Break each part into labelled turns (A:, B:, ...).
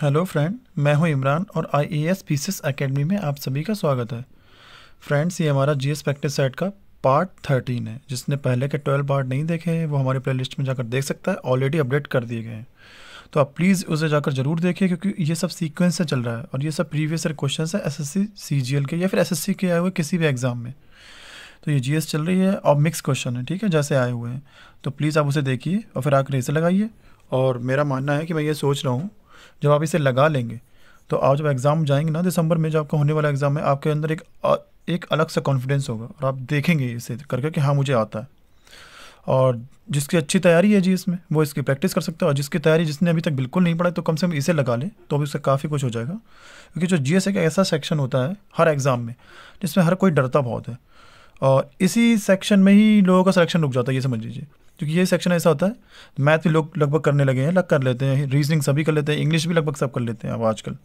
A: hello friend मैं हूं इमरान और I A S PCS academy में आप सभी का स्वागत है फ्रेंड्स ये हमारा जीएस प्रैक्टिस सेट का पार्ट थर्टीन है जिसने पहले के ट्वेल्व पार्ट नहीं देखे हैं वो हमारे प्लेलिस्ट में जाकर देख सकता है ऑलरेडी अपडेट कर दिए गए हैं तो आप प्लीज़ उसे जाकर ज़रूर देखिए क्योंकि ये सब सीक्वेंस से चल रहा है और ये सब प्रीवियस ईयर क्वेश्चन है एस एस के या फिर एस एस के आए हुए किसी भी एग्ज़ाम में तो ये जीएस चल रही है और मिक्स क्वेश्चन है ठीक है जैसे आए हुए हैं तो प्लीज़ आप उसे देखिए और फिर आकर इसे लगाइए और मेरा मानना है कि मैं ये सोच रहा हूँ जब आप इसे लगा लेंगे तो आप जब एग्ज़ाम जाएंगे ना दिसंबर में जो आपका होने वाला एग्ज़ाम है आपके अंदर एक एक अलग सा कॉन्फिडेंस होगा और आप देखेंगे इसे करके कि हाँ मुझे आता है और जिसकी अच्छी तैयारी है जी इसमें वो इसकी प्रैक्टिस कर सकता है और जिसकी तैयारी जिसने अभी तक बिल्कुल नहीं पढ़ा तो कम से कम इसे लगा ले तो भी उससे काफ़ी कुछ हो जाएगा क्योंकि जो जीएस का ऐसा सेक्शन होता है हर एग्ज़ाम में जिसमें हर कोई डरता बहुत है और इसी सेक्शन में ही लोगों का सिलेक्शन रुक जाता है ये समझ लीजिए क्योंकि ये सेक्शन ऐसा होता है मैथ भी लोग लगभग करने लगे हैं लग कर लेते हैं रीजनिंग सभी कर लेते हैं इंग्लिश भी लगभग सब कर लेते हैं अब आजकल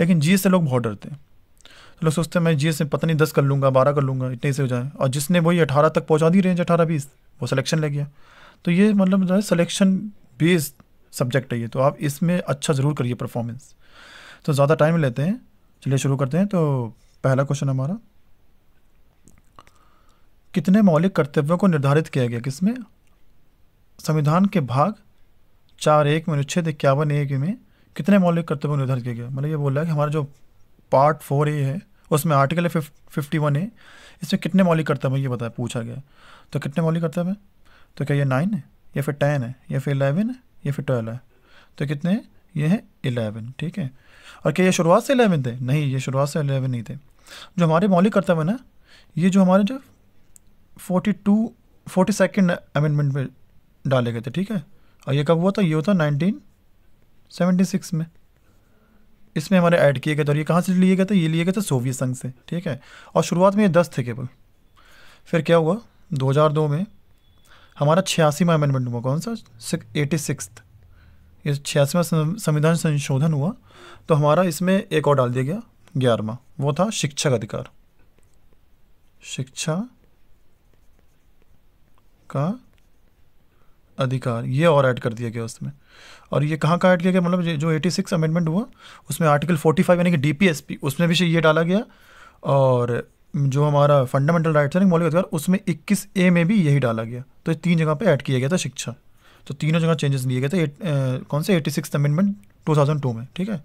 A: लेकिन जी से लोग बहुत डरते हैं तो लोग सोचते हैं मैं जी से पता नहीं दस कर लूँगा बारह कर लूँगा इतने से हो जाए और जिसने वही अठारह तक पहुँचा दी रेंज अठारह बीस वो सलेक्शन ले गया तो ये मतलब जो है सलेक्शन बेस्ड सब्जेक्ट है ये तो आप इसमें अच्छा ज़रूर करिए परफॉर्मेंस तो ज़्यादा टाइम लेते हैं चलिए शुरू करते हैं तो पहला क्वेश्चन हमारा कितने मौलिक कर्तव्यों को निर्धारित किया गया किसमें संविधान के भाग चार एक में अनुच्छेद इक्यावन एक में कितने मौलिक कर्तव्य निर्धारित किए गए मतलब ये बोल रहा है कि हमारा जो पार्ट फोर ए है उसमें आर्टिकल है फिफ्टी वन ए इसमें कितने मौलिक कर्तव्य ये बताया पूछा गया तो कितने मौलिक कर्तव्य हैं तो क्या ये नाइन है या फिर टेन है या फिर इलेवन है या फिर ट्वेल्व है तो कितने ये हैं इलेवन ठीक है और क्या ये शुरुआत से इलेवन थे नहीं ये शुरुआत से इलेवन नहीं थे जो हमारे मौलिक कर्तव्य ना ये जो हमारे जो forty two forty second amendment में डाले गए थे ठीक है और ये कब हुआ था ये होता नाइनटीन सेवेंटी सिक्स में इसमें हमारे ऐड किए गए थे और ये कहाँ से लिए गए थे ये लिए गए थे सोवियत संघ से ठीक है और शुरुआत में ये दस थे केवल फिर क्या हुआ 2002 में हमारा छियासीवा अमेंडमेंट हुआ कौन सा एटी सिक्स ये छियासीवा संविधान संशोधन हुआ तो हमारा इसमें एक और डाल दिया गया ग्यारहवा वो था शिक्षा का अधिकार शिक्षा का अधिकार ये और ऐड कर दिया गया उसमें और ये कहाँ कहाँ ऐड किया गया मतलब जो 86 अमेंडमेंट हुआ उसमें आर्टिकल 45 यानी कि डीपीएसपी उसमें भी ये डाला गया और जो हमारा फंडामेंटल राइट्स है मौलिक अधिकार उसमें 21 ए में भी यही डाला गया तो ये तीन जगह पे ऐड किया गया था शिक्षा तो तीनों जगह चेंजेस लिए गए थे ए, कौन से eighty six amendment two two में ठीक है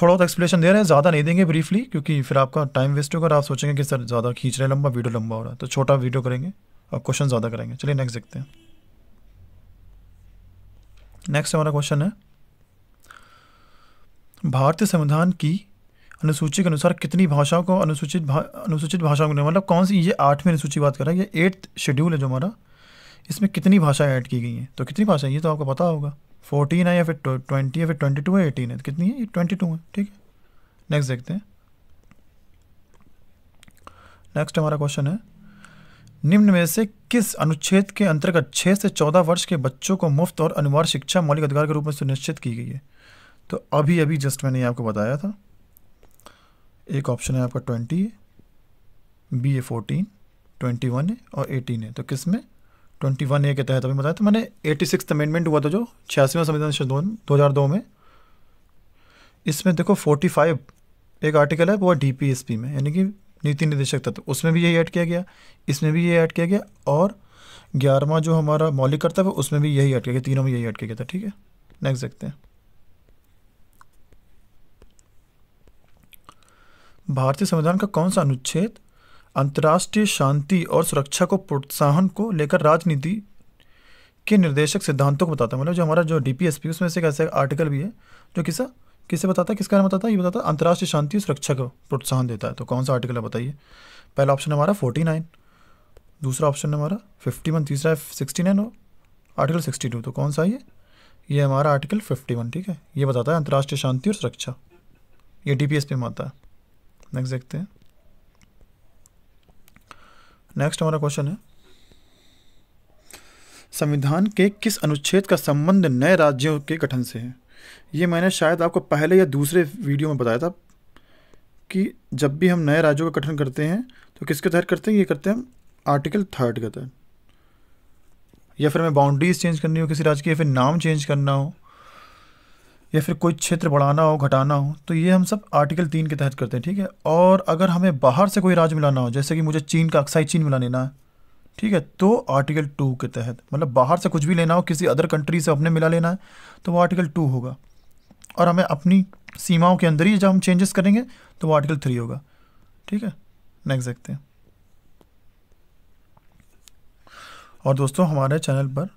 A: थोड़ा बहुत एक्सप्लेशन दे रहे हैं ज़्यादा नहीं देंगे ब्रीफली क्योंकि फिर आपका टाइम वेस्ट होगा और आप सोचेंगे कि सर ज़्यादा खींच रहे हैं लंबा वीडियो लंबा हो रहा है तो छोटा वीडियो करेंगे और क्वेश्चन ज़्यादा करेंगे चलिए नेक्स्ट देखते हैं नेक्स्ट हमारा क्वेश्चन है भारतीय संविधान की अनुसूची के अनुसार कितनी भाषाओं को अनुसूचित भा, अनुसूचित भाषाओं को मतलब कौन सी ये आठवीं अनुसूची बात कर रहा है ये एट्थ शेड्यूल है जो हमारा इसमें कितनी भाषाएं ऐड की गई हैं तो कितनी भाषाएं ये तो आपको पता होगा फोर्टीन है या फिर ट्वेंटी या फिर ट्वेंटी टू है एटीन है तो कितनी है ये ट्वेंटी टू है ठीक है नेक्स्ट देखते हैं नेक्स्ट हमारा क्वेश्चन है निम्न में से किस अनुच्छेद के अंतर्गत छः से चौदह वर्ष के बच्चों को मुफ्त और अनिवार्य शिक्षा मौलिक अधिकार के रूप में सुनिश्चित की गई है तो अभी अभी जस्ट मैंने आपको बताया था एक ऑप्शन है आपका ट्वेंटी है B A fourteen twenty one है और एटीन है तो किस में ट्वेंटी वन ए के तहत अभी बताया था मैंने एटी सिक्स अमेंडमेंट हुआ था जो छियासीवें संविधान दो हज़ार दो में इसमें देखो फोर्टी फाइव एक आर्टिकल है वो डी पी एस पी में यानी कि नीति निदेशक तत्व उसमें भी यही ऐड किया गया इसमें भी यही ऐड किया गया और ग्यारहवा जो हमारा मौलिक कर्तव्य उसमें भी यही ऐड किया गया तीनों में यही ऐड किया गया था ठीक है नेक्स्ट देखते हैं भारतीय संविधान का कौन सा अनुच्छेद अंतर्राष्ट्रीय शांति और सुरक्षा को प्रोत्साहन को लेकर राजनीति के निर्देशक सिद्धांतों को बताता है मतलब जो हमारा जो डीपीएसपी उसमें से एक ऐसा आर्टिकल भी है जो किसा किसे बताता है किसका नाम बताता है ये बताता है अंतर्राष्ट्रीय शांति और सुरक्षा को प्रोत्साहन देता है तो कौन सा आर्टिकल है बताइए पहला ऑप्शन हमारा फोर्टी नाइन दूसरा ऑप्शन हमारा फिफ्टी वन तीसरा है सिक्सटी नाइन और आर्टिकल सिक्सटी टू तो कौन सा ये ये हमारा आर्टिकल फिफ्टी वन ठीक है ये बताता है अंतर्राष्ट्रीय शांति और सुरक्षा ये डी पी एस पे में आता है नेक्स्ट देखते हैं नेक्स्ट हमारा क्वेश्चन है संविधान के किस अनुच्छेद का संबंध नए राज्यों के गठन से है ये मैंने शायद आपको पहले या दूसरे वीडियो में बताया था कि जब भी हम नए राज्यों का गठन करते हैं तो किसके तहत करते हैं ये करते हैं हम आर्टिकल थर्ड के तहत या फिर हमें बाउंड्रीज चेंज करनी हो किसी राज्य की या फिर नाम चेंज करना हो या फिर कोई क्षेत्र बढ़ाना हो घटाना हो तो ये हम सब आर्टिकल तीन के तहत करते हैं ठीक है और अगर हमें बाहर से कोई राज्य मिलाना हो जैसे कि मुझे चीन का अक्साई चीन मिला लेना है ठीक है तो आर्टिकल टू के तहत मतलब बाहर से कुछ भी लेना हो किसी अदर कंट्री से अपने मिला लेना है तो वो आर्टिकल टू होगा और हमें अपनी सीमाओं के अंदर ही जब हम चेंजेस करेंगे तो वो आर्टिकल थ्री होगा ठीक है नेक्स्ट देखते हैं और दोस्तों हमारे चैनल पर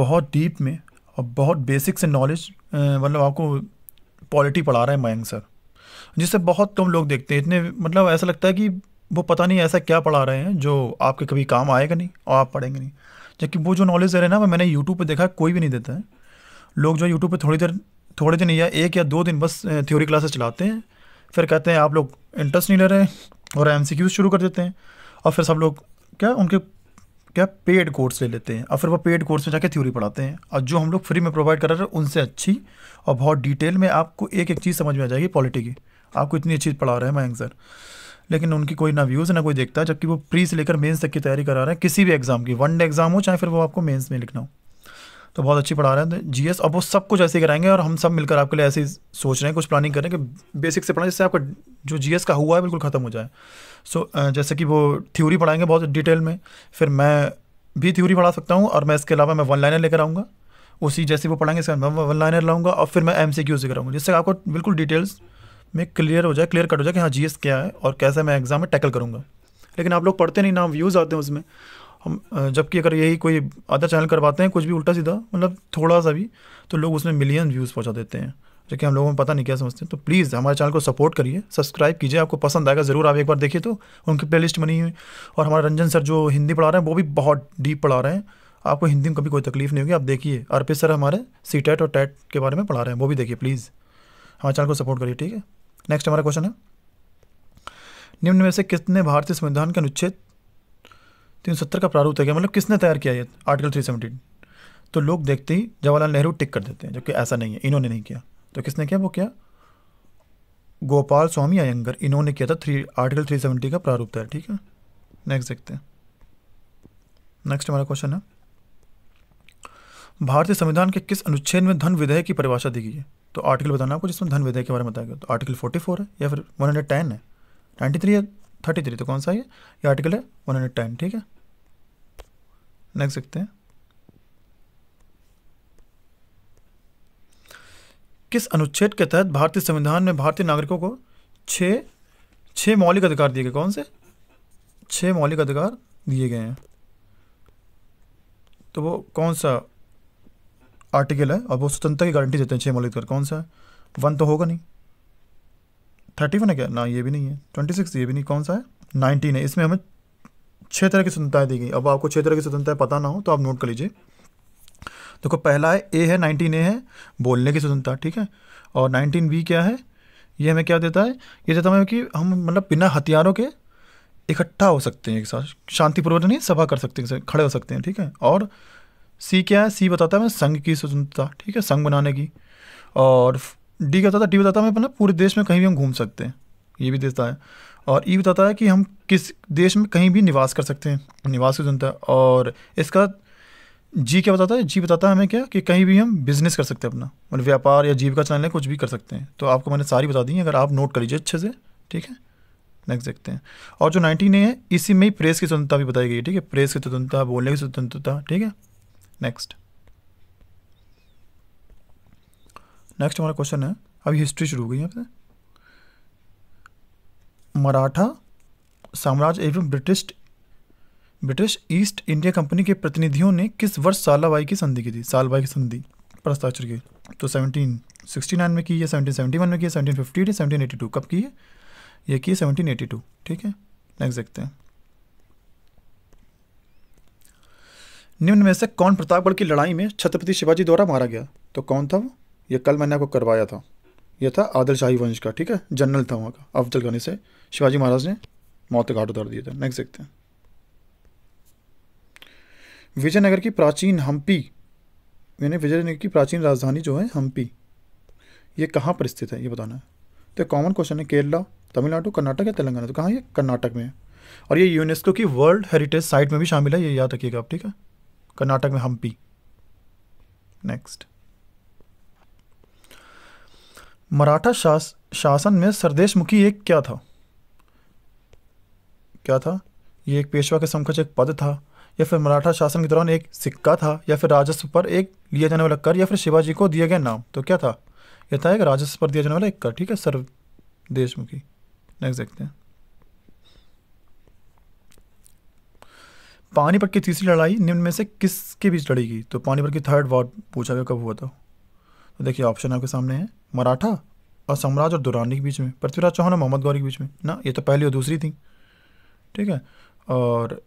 A: बहुत डीप में और बहुत बेसिक से नॉलेज मतलब आपको पॉलिटी पढ़ा रहा है मयंग सर जिससे बहुत कम लोग देखते हैं इतने मतलब ऐसा लगता है कि वो पता नहीं ऐसा क्या पढ़ा रहे हैं जो आपके कभी काम आएगा नहीं और आप पढ़ेंगे नहीं जबकि वो जो नॉलेज दे रहे हैं ना वो मैंने यूट्यूब पर देखा कोई भी नहीं देता है लोग जो यूट्यूब पर थोड़ी देर थोड़े दिन या एक या दो दिन बस थ्योरी क्लासेस चलाते हैं फिर कहते हैं आप लोग इंटरेस्ट नहीं ले रहे और एम शुरू कर देते हैं और फिर सब लोग क्या उनके क्या पेड कोर्स ले लेते हैं और फिर वो पेड कोर्स में जाके थ्योरी पढ़ाते हैं और जो हम लोग फ्री में प्रोवाइड कर रहे हैं उनसे अच्छी और बहुत डिटेल में आपको एक एक चीज़ समझ में आ जाएगी पॉलिटी की आपको इतनी अच्छी पढ़ा रहे हैं मैं सर लेकिन उनकी कोई ना व्यूज़ ना कोई देखता है जबकि वो प्री से लेकर मेंस तक की तैयारी करा रहे हैं किसी भी एग्ज़ाम की वन डे एग्ज़ाम हो चाहे फिर वो आपको मेंस में लिखना हो तो बहुत अच्छी पढ़ा रहे हैं जी तो एस अब वो सब कुछ ऐसे कराएंगे और हम सब मिलकर आपके लिए ऐसे ही सोच रहे हैं कुछ प्लानिंग कर रहे हैं कि बेसिक से पढ़ाएं जिससे आपका जो जी एस का हुआ है बिल्कुल ख़त्म हो जाए सो जैसे कि वो थ्योरी पढ़ाएंगे बहुत डिटेल में फिर मैं भी थ्योरी पढ़ा सकता हूँ और मैं इसके अलावा मैं वन लाइनर लेकर आऊँगा उसी जैसे वो पढ़ाएंगे इसका मैं वन लाइनर लाऊंगा और फिर मैं एम सी क्यू से कराऊँगा जिससे आपको बिल्कुल डिटेल्स में क्लियर हो जाए क्लियर कट हो जाए कि हाँ जी क्या है और कैसे मैं एग्ज़ाम में टैकल करूँगा लेकिन आप लोग पढ़ते नहीं ना व्यूज़ आते हैं उसमें हम जबकि अगर यही कोई अदर चैनल करवाते हैं कुछ भी उल्टा सीधा मतलब थोड़ा सा भी तो लोग उसमें मिलियन व्यूज़ पहुँचा देते हैं जो कि हम लोगों में पता नहीं क्या समझते हैं तो प्लीज़ हमारे चैनल को सपोर्ट करिए सब्सक्राइब कीजिए आपको पसंद आएगा ज़रूर आप एक बार देखिए तो उनकी प्ले लिस्ट बनी हुई और हमारा रंजन सर जो हिंदी पढ़ा रहे हैं वो भी बहुत डीप पढ़ा रहे हैं आपको हिंदी में कभी कोई तकलीफ नहीं होगी आप देखिए अर्पित सर हमारे सी टैट e और टैट e के बारे में पढ़ा रहे हैं वो भी देखिए प्लीज़ हमारे चैनल को सपोर्ट करिए ठीक है नेक्स्ट हमारा क्वेश्चन है निम्न में से कितने भारतीय संविधान के अनुच्छेद तीन सत्तर का प्रारूप है मतलब किसने तैयार किया ये आर्टिकल थ्री सेवेंटीन तो लोग देखते ही जवाहरलाल नेहरू टिक कर देते हैं जबकि ऐसा नहीं है इन्होंने नहीं किया तो किसने किया वो किया गोपाल स्वामी अयंगर इन्होंने किया था थ्री आर्टिकल थ्री सेवेंटी का प्रारूप तैयार ठीक है नेक्स्ट देखते हैं नेक्स्ट हमारा क्वेश्चन है भारतीय संविधान के किस अनुच्छेद में धन विधेयक की परिभाषा दी गई है तो आर्टिकल बताना आपको जिसमें धन विधेयक के बारे में बताया गया तो आर्टिकल फोर्टी फोर है या फिर वन हंड्रेड टेन है नाइन्टी थ्री है थर्टी थ्री तो कौन सा है ये आर्टिकल है वन हंड्रेड टेन ठीक है नेक्स्ट देखते हैं किस अनुच्छेद के तहत भारतीय संविधान में भारतीय नागरिकों को छः छः मौलिक अधिकार दिए गए कौन से छः मौलिक अधिकार दिए गए हैं तो वो कौन सा आर्टिकल है और वो स्वतंत्रता की गारंटी देते हैं छः मौलिक कौन सा है वन तो होगा नहीं थर्टी वन है क्या ना ये भी नहीं है ट्वेंटी सिक्स ये भी नहीं कौन सा है नाइनटीन है इसमें हमें छः तरह की स्वतंत्रताएँ दी गई अब आपको छः तरह की स्वतंत्रताएँ पता ना हो तो आप नोट कर लीजिए देखो पहला है ए है नाइनटीन ए है बोलने की स्वतंत्रता ठीक है और नाइनटीन बी क्या है ये हमें क्या देता है ये देता हमें कि हम मतलब बिना हथियारों के इकट्ठा हो सकते हैं एक साथ शांतिपूर्वक नहीं सभा कर सकते हैं खड़े हो सकते हैं ठीक है और सी क्या है सी बताता है मैं संघ की स्वतंत्रता ठीक है संघ बनाने की और डी क्या बताता है डी बताता है मैं मतलब पूरे देश में कहीं भी हम घूम सकते हैं ये भी देता है और ई e बताता है कि हम किस देश में कहीं भी निवास कर सकते हैं निवास की स्वतंत्रता और इसका जी क्या बताता है जी बताता है हमें क्या कि कहीं भी हम बिज़नेस कर सकते हैं अपना मतलब व्यापार या जीविका चलाने कुछ भी कर सकते हैं तो आपको मैंने सारी बता दी अगर आप नोट कर लीजिए अच्छे से ठीक है नेक्स्ट देखते हैं और जो नाइनटीन ए है इसी में ही प्रेस की स्वतंत्रता भी बताई गई है ठीक है प्रेस की स्वतंत्रता बोलने की स्वतंत्रता ठीक है नेक्स्ट नेक्स्ट हमारा क्वेश्चन है अभी हिस्ट्री शुरू हो गई आपसे मराठा साम्राज्य एवं British British East India Company के प्रतिनिधियों ने किस वर्ष सालाबाई की संधि की थी सालबाई की संधि प्रस्ताक्षर की तो 1769 सिक्सटी नाइन में की है सेवनटीन सेवेंटी वन में की है सेवनटीन फिफ्टी एटी टू कब की है ये की है सेवनटीन एटी टू ठीक है नेक्स्ट देखते हैं निम्न में से कौन प्रतापगढ़ की लड़ाई में छत्रपति शिवाजी द्वारा मारा गया तो कौन था वो ये कल मैंने आपको करवाया था यह था शाही वंश का ठीक है जनरल था वहाँ का अफजल गनी से शिवाजी महाराज ने मौत घाट उतार दिया था नेक्स्ट देखते हैं विजयनगर की प्राचीन हम्पी यानी विजयनगर की प्राचीन राजधानी जो है हम्पी ये कहाँ पर स्थित है ये बताना है तो कॉमन क्वेश्चन है केरला तमिलनाडु कर्नाटक या तेलंगाना तो कहाँ ये कर्नाटक में है और ये यूनेस्को की वर्ल्ड हेरिटेज साइट में भी शामिल है ये याद रखिएगा आप ठीक है कर्नाटक में हम्पी नेक्स्ट मराठा शास, शासन में सरदेश मुखी एक क्या था क्या था ये एक पेशवा के समकक्ष एक पद था या फिर मराठा शासन के दौरान एक सिक्का था या फिर राजस्व पर एक लिया जाने वाला कर या फिर शिवाजी को दिया गया नाम तो क्या था यह था एक राजस्व पर दिया जाने वाला एक कर ठीक है सर्वदेश मुखी नेक्स्ट देखते हैं पानीपत की तीसरी लड़ाई निम्न में से किसके बीच लड़ी गई तो पानीपत की थर्ड वॉर पूछा गया कब हुआ था तो देखिए ऑप्शन आपके सामने है मराठा और सम्राज और दुरानी के बीच में पृथ्वीराज चौहान और मोहम्मद गौरी के बीच में ना ये तो पहली और दूसरी थी ठीक है और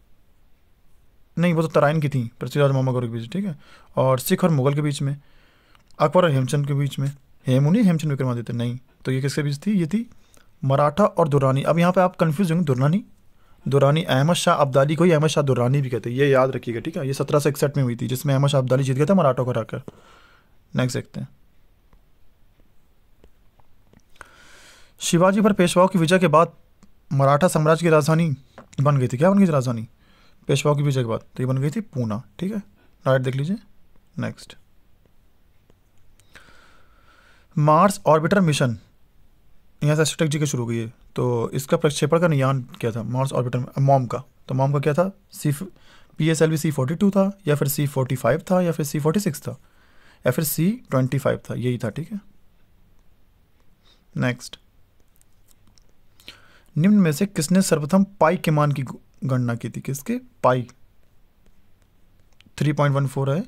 A: नहीं वो तो तराइन की थी पृथ्वीराज मोहम्मद गौरी के बीच ठीक है और सिख और मुगल के बीच में अकबर और हेमचंद के बीच में हेमुनी हेमचंद विक्रमादित्य नहीं तो ये किसके बीच थी ये थी मराठा और दुरानी अब यहाँ पे आप कन्फ्यूज होंगे दुरानी दुरानी अहमद शाह अब्दाली को ही अहमद शाह दुरानी भी कहते हैं ये याद रखिएगा ठीक है ये सत्रह सौ इकसठ में हुई थी जिसमें अहमद शाह अब्दाली जीत गए थे मराठों को हराकर नेक्स्ट देखते हैं शिवाजी पर पेशवाओं की विजय के बाद मराठा साम्राज्य की राजधानी बन गई थी क्या बन गई राजधानी पेशवाओं की विजय के बाद तो ये बन गई थी पूना ठीक है राइट देख लीजिए नेक्स्ट मार्स ऑर्बिटर मिशन यहाँ से एस्ट्रोटेक जी के शुरू हुई है तो इसका प्रक्षेपण का नियान क्या था मॉर्स ऑर्बिटर में मॉम का तो मॉम का क्या था C P S L V C forty two था या फिर सी फोर्टी फाइव था या फिर सी फोर्टी सिक्स था या फिर सी ट्वेंटी फाइव था यही था ठीक है नेक्स्ट निम्न में से किसने सर्वप्रथम पाई के मान की गणना की थी किसके pi three point one four है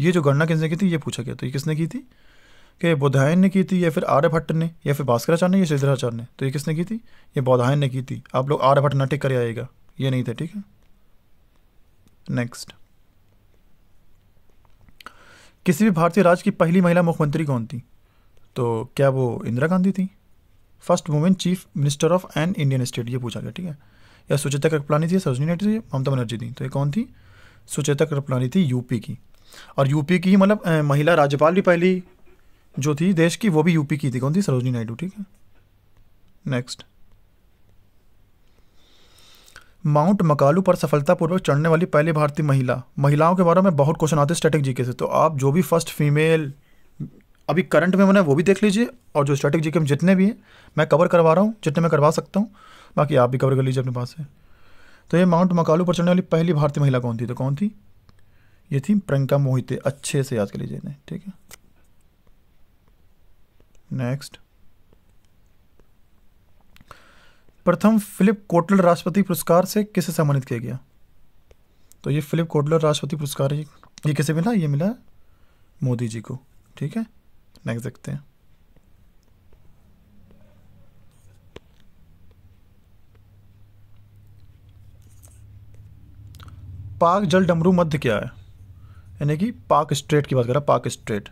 A: ये जो गणना किसने की थी ये पूछा गया तो ये किसने की थी कि बुधायन ने की थी या फिर आर्यभट्ट ने या फिर भास्कराचार्य ने या श्रीधराचार्य ने तो ये किसने की थी ये बौधायन ने की थी आप लोग आर्यभट्ट भट्ट नाटिक कर आएगा ये नहीं थे ठीक है नेक्स्ट किसी भी भारतीय राज्य की पहली महिला मुख्यमंत्री कौन थी तो क्या वो इंदिरा गांधी थी first women chief minister of an Indian state ये पूछा गया ठीक है या सुचेता कृपलानी थी सरोजनी नायडू थी ममता बनर्जी थी तो ये कौन थी सुचेता कृपलानी थी यूपी की और यूपी की ही मतलब महिला राज्यपाल भी पहली जो थी देश की वो भी यूपी की थी कौन थी सरोजनी नायडू ठीक है नेक्स्ट माउंट मकालू पर सफलतापूर्वक चढ़ने वाली पहली भारतीय महिला महिलाओं के बारे में बहुत क्वेश्चन आते हैं स्टैटिक जीके से तो आप जो भी फर्स्ट फीमेल अभी करंट में मैंने वो भी देख लीजिए और जो स्टैटिक जीके में जितने भी हैं मैं कवर करवा रहा हूँ जितने मैं करवा सकता हूँ बाकी आप भी कवर कर लीजिए अपने पास से तो ये माउंट मकालू पर चढ़ने वाली पहली भारतीय महिला कौन थी तो कौन थी ये थी प्रियंका मोहिते अच्छे से याद कर लीजिए इन्हें ठीक है नेक्स्ट प्रथम फिलिप कोटलर राष्ट्रपति पुरस्कार से किसे सम्मानित किया गया तो ये फिलिप कोटलर राष्ट्रपति पुरस्कार ये, किसे मिला ये मिला मोदी जी को ठीक है नेक्स्ट देखते हैं पाक जल डमरू मध्य क्या है यानी कि पाक स्ट्रेट की बात कर रहा पाक स्ट्रेट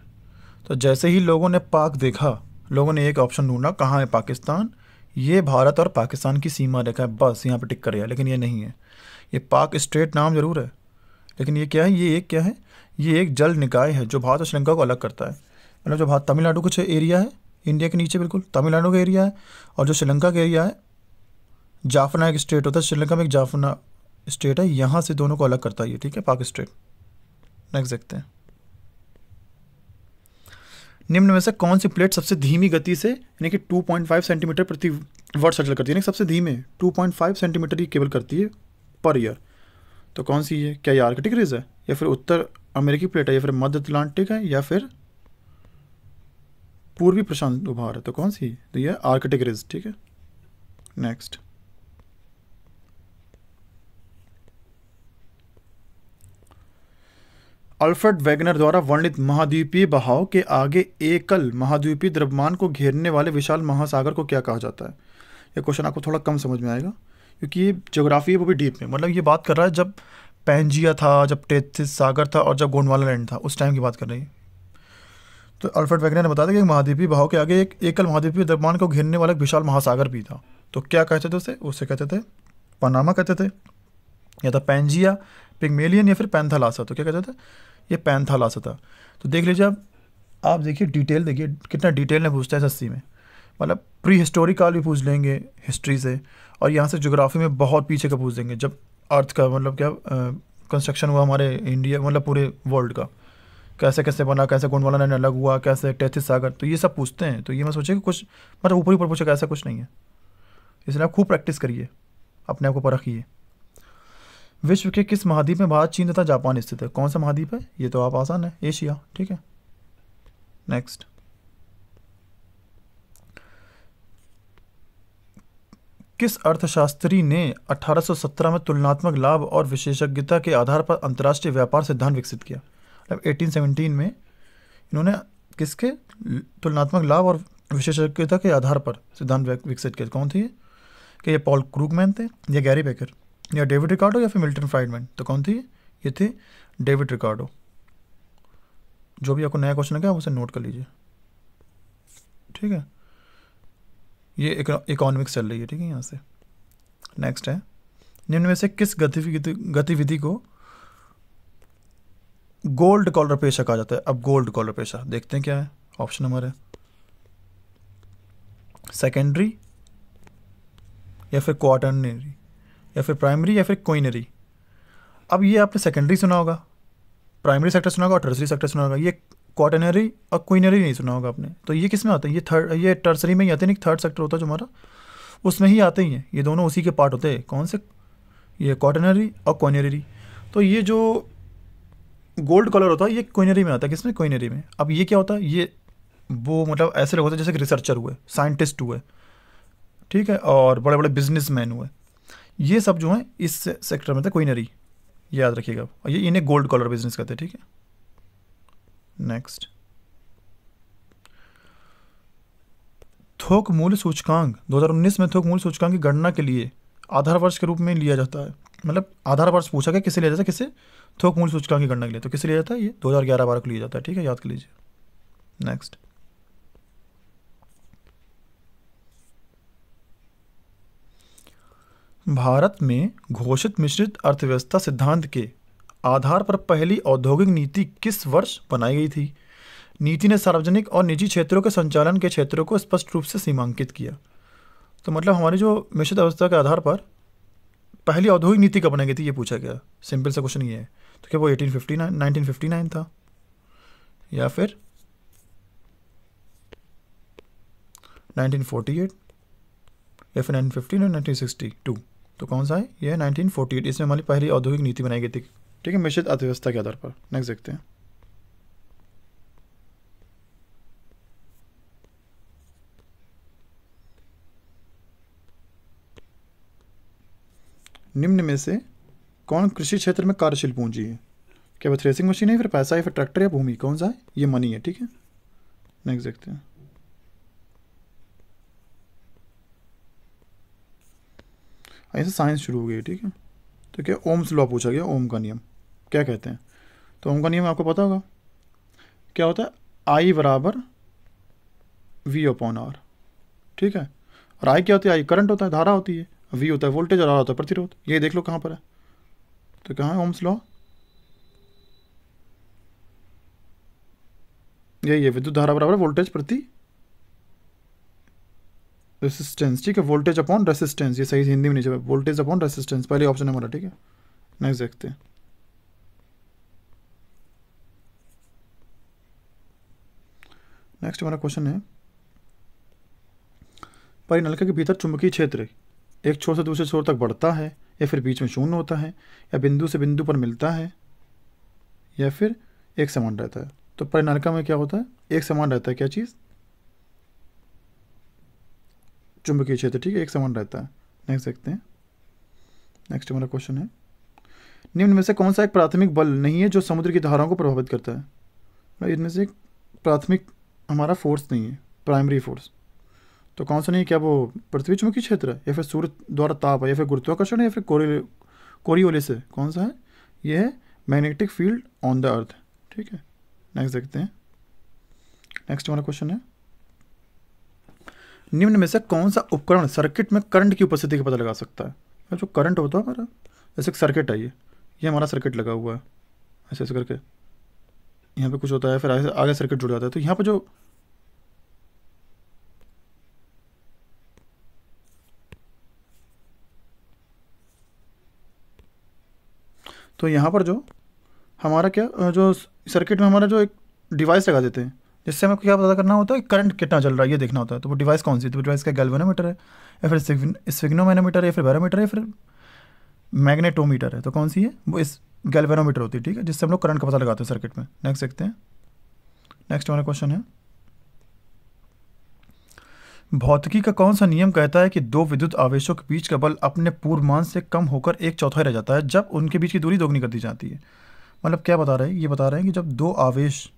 A: तो जैसे ही लोगों ने पाक देखा लोगों ने एक ऑप्शन ढूंढा कहाँ है पाकिस्तान ये भारत और पाकिस्तान की सीमा रेखा है बस यहाँ पे टिक कर गया लेकिन ये नहीं है ये पाक स्टेट नाम ज़रूर है लेकिन ये क्या है ये एक क्या है ये एक जल निकाय है जो भारत और श्रीलंका को अलग करता है मतलब जो भारत तमिलनाडु कुछ एरिया है इंडिया के नीचे बिल्कुल तमिलनाडु का एरिया है और जो श्रीलंका का एरिया है जाफना एक स्टेट होता है श्रीलंका में एक जाफना स्टेट है यहाँ से दोनों को अलग करता है ये ठीक है पाक स्टेट नेक्स्ट देखते हैं निम्न में से कौन सी प्लेट सबसे धीमी गति से यानी कि 2.5 सेंटीमीटर प्रति वर्ष सेटल करती है यानी सबसे धीमे 2.5 सेंटीमीटर की केबल करती है पर ईयर तो कौन सी है क्या ये आर्कटिक रिज है या फिर उत्तर अमेरिकी प्लेट है या फिर मध्य अटलांटिक है या फिर पूर्वी प्रशांत उभार है तो कौन सी तो यह आर्कटिक रिज ठीक है नेक्स्ट अल्फ्रेड वैगनर द्वारा वर्णित महाद्वीपीय बहाव के आगे एकल महाद्वीपीय द्रव्यमान को घेरने वाले विशाल महासागर को क्या कहा जाता है ये क्वेश्चन आपको थोड़ा कम समझ में आएगा क्योंकि ये जोग्राफी है वो भी डीप में मतलब ये बात कर रहा है जब पैंजिया था जब टेथिस सागर था और जब गोंडवाला लैंड था उस टाइम की बात कर रही है तो अल्फ्रेड वैगनर ने बताया था कि महाद्वीपीय बहाव के आगे एक एकल महाद्वीपीय द्रव्यमान को घेरने वाला एक विशाल महासागर भी था तो क्या कहते थे उसे उसे कहते थे पनामा कहते थे या था तो पैंजिया पिगमेलियन या फिर पैंथालासा तो क्या कहता था ये पैंथालासा था तो देख लीजिए आप आप देखिए डिटेल देखिए कितना डिटेल में पूछता है सस्ती में मतलब प्री हिस्टोरिकल काल भी पूछ लेंगे हिस्ट्री से और यहाँ से जोग्राफी में बहुत पीछे का पूछ देंगे जब अर्थ का मतलब क्या कंस्ट्रक्शन हुआ हमारे इंडिया मतलब पूरे वर्ल्ड का कैसे कैसे बना कैसे गोंडवाला नैन अलग हुआ कैसे टैथिस सागर तो ये सब पूछते हैं तो ये मैं सोचे कि कुछ मतलब ऊपर ऊपर पूछा ऐसा कुछ नहीं है इसलिए आप खूब प्रैक्टिस करिए अपने आप को पर विश्व के किस महाद्वीप में भारत चीन तथा जापान स्थित है कौन सा महाद्वीप है ये तो आप आसान है एशिया ठीक है नेक्स्ट किस अर्थशास्त्री ने 1817 में तुलनात्मक लाभ और विशेषज्ञता के आधार पर अंतर्राष्ट्रीय व्यापार सिद्धांत विकसित किया मतलब 1817 में इन्होंने किसके तुलनात्मक लाभ और विशेषज्ञता के आधार पर सिद्धांत विकसित किया कौन थे कि ये पॉल क्रूगमैन थे या गैरी बेकर या डेविड रिकार्डो या फिर मिल्टन फ्राइडमैन तो कौन थी ये थे डेविड रिकार्डो जो भी आपको नया क्वेश्चन है आप उसे नोट कर लीजिए ठीक है ये इकोनॉमिक्स चल रही है ठीक है यहाँ से नेक्स्ट है निम्न में से किस गतिविधि गतिविधि को गोल्ड कॉलर पेशा कहा जाता है अब गोल्ड कॉलर पेशा देखते हैं क्या है ऑप्शन नंबर है सेकेंडरी या फिर क्वार्टनरी या फिर प्राइमरी या फिर कोइनरी अब ये आपने सेकेंडरी सुना होगा प्राइमरी सेक्टर सुना होगा और टर्सरी सेक्टर सुना होगा ये क्वाटनरी और कोइनरी नहीं सुना होगा आपने तो ये किस में आता है ये थर्ड ये टर्सरी में ही आते हैं थर्ड सेक्टर होता है जो हमारा उसमें ही आते ही हैं ये दोनों उसी के पार्ट होते हैं कौन से ये क्वाटनरी और कोइनरी तो ये जो गोल्ड कलर होता है ये कोइनरी में आता है में कोइनरी में अब ये क्या होता है ये वो मतलब ऐसे लोग होते हैं जैसे कि रिसर्चर हुए साइंटिस्ट हुए ठीक है और बड़े बड़े बिजनेसमैन हुए ये सब जो है इस सेक्टर में था तो कोइनरी याद रखिएगा और ये इन्हें गोल्ड कॉलर बिजनेस कहते हैं ठीक है नेक्स्ट थोक मूल्य सूचकांक 2019 में थोक मूल्य सूचकांक की गणना के लिए आधार वर्ष के रूप में लिया जाता है मतलब आधार वर्ष पूछा गया किसे लिया जाता है किसे थोक मूल्य सूचकांक की गणना के लिए तो किसे लिया जाता है ये 2011 बारह को लिया जाता है ठीक है याद कर लीजिए नेक्स्ट भारत में घोषित मिश्रित अर्थव्यवस्था सिद्धांत के आधार पर पहली औद्योगिक नीति किस वर्ष बनाई गई थी नीति ने सार्वजनिक और निजी क्षेत्रों के संचालन के क्षेत्रों को स्पष्ट रूप से सीमांकित किया तो मतलब हमारी जो मिश्रित अवस्था के आधार पर पहली औद्योगिक नीति कब बनाई गई थी ये पूछा गया सिंपल सा क्वेश्चन ये है तो क्या वो eighteen fifty nine nineteen fifty nine था या फिर नाइनटीन फोर्टी एट या फिर nineteen fifty nineteen sixty two तो कौन सा है ये 1948 इसमें हमारी पहली औद्योगिक नीति बनाई गई थी ठीक है मिश्रित अर्थव्यवस्था के आधार पर नेक्स्ट देखते हैं निम्न में से कौन कृषि क्षेत्र में कार्यशील पूंजी है क्या वो थ्रेसिंग मशीन है फिर पैसा है फिर ट्रैक्टर या भूमि कौन सा है ये मनी है ठीक है नेक्स्ट देखते हैं हाँ, ऐसे साइंस शुरू हो गई ठीक है तो क्या ओम्स लॉ पूछा गया ओम का नियम क्या कहते हैं तो ओम का नियम आपको पता होगा क्या होता है आई बराबर वी अपॉन आर ठीक है और आई क्या होती है आई करंट होता है धारा होती है वी होता है वोल्टेज और आर होता है प्रतिरोध ये देख लो कहाँ पर है तो कहाँ है ओम्स लॉ यही है विद्युत धारा बराबर वोल्टेज प्रति रेसिस्टेंस ठीक है वोल्टेज अपॉन रेसिस्टेंस ये सही हिंदी में नहीं चाहिए वोल्टेज अपॉन रेसिस्टेंस पहले ऑप्शन हमारा ठीक है नेक्स्ट देखते हैं नेक्स्ट हमारा क्वेश्चन है परिनलका के भीतर चुंबकीय क्षेत्र एक छोर से दूसरे छोर तक बढ़ता है या फिर बीच में शून्य होता है या बिंदु से बिंदु पर मिलता है या फिर एक समान रहता है तो परिनलका में क्या होता है एक समान रहता है क्या चीज़ चुंबकीय क्षेत्र ठीक है एक समान रहता है नेक्स्ट देखते हैं नेक्स्ट हमारा क्वेश्चन है निम्न में से कौन सा एक प्राथमिक बल नहीं है जो समुद्र की धाराओं को प्रभावित करता है इनमें से एक प्राथमिक हमारा फोर्स नहीं है प्राइमरी फोर्स तो कौन सा नहीं क्या वो पृथ्वी चुंबकीय क्षेत्र है या फिर सूर्य द्वारा ताप है या फिर गुरुत्वाकर्षण है या फिर कोरियोले से कौन सा है यह है magnetic field on the earth ठीक है नेक्स्ट देखते हैं नेक्स्ट हमारा क्वेश्चन है निम्न में से कौन सा उपकरण सर्किट में करंट की उपस्थिति का पता लगा सकता है जो करंट होता है हमारा जैसे एक सर्किट है ये ये हमारा सर्किट लगा हुआ है ऐसे ऐसे करके यहाँ पे कुछ होता है फिर आगे आगे सर्किट जुड़ जाता है तो यहाँ पर जो तो यहाँ पर जो हमारा क्या जो सर्किट में हमारा जो एक डिवाइस लगा देते हैं जिससे हमें क्या पता करना होता है करंट कितना चल रहा है ये देखना होता है तो वो डिवाइस कौन सी तो डिवाइस का गैल्वेनोमीटर है या फिर स्विग्नोमैनोमीटर या फिर बैरोमीटर है या फिर मैग्नेटोमीटर है तो कौन सी है वो इस गैल्वेनोमीटर होती है ठीक है जिससे हम लोग करंट का पता लगाते हैं सर्किट में नेक्स्ट देखते हैं नेक्स्ट हमारा क्वेश्चन है भौतिकी का कौन सा नियम कहता है कि दो विद्युत आवेशों के बीच का बल अपने पूर्व मान से कम होकर एक चौथाई रह जाता है जब उनके बीच की दूरी दोगुनी कर दी जाती है मतलब क्या बता रहे हैं ये बता रहे हैं कि जब दो आवेश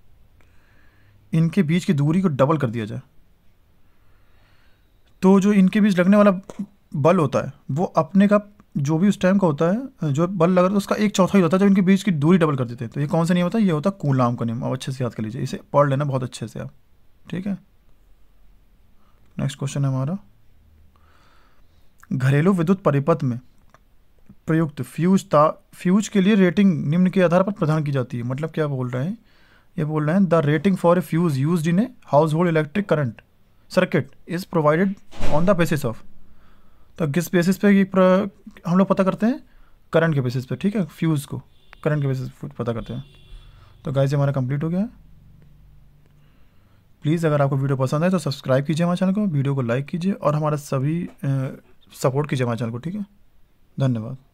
A: इनके बीच की दूरी को डबल कर दिया जाए तो जो इनके बीच लगने वाला बल होता है वो अपने का जो भी उस टाइम का होता है जो बल लग रहा है तो उसका एक चौथा ही होता है जब इनके बीच की दूरी डबल कर देते हैं तो ये कौन सा नियम होता है ये होता है कूलाम का नियम अब अच्छे से याद कर लीजिए इसे पढ़ लेना बहुत अच्छे से आप ठीक है नेक्स्ट क्वेश्चन है हमारा घरेलू विद्युत परिपथ में प्रयुक्त फ्यूज ता फ्यूज के लिए रेटिंग निम्न के आधार पर प्रदान की जाती है मतलब क्या बोल रहे हैं ये बोल रहे हैं the rating for a fuse use in a household electric current circuit is provided on the basis of तो किस बेसिस पे हम लोग पता करते हैं करंट के बेसिस पे ठीक है फ्यूज़ को करंट के बेसिस पे पता करते हैं तो गाइस हमारा कंप्लीट हो गया है प्लीज़ अगर आपको वीडियो पसंद आए तो सब्सक्राइब कीजिए हमारे चैनल को वीडियो को लाइक कीजिए और हमारा सभी सपोर्ट कीजिए हमारे चैनल को ठीक है धन्यवाद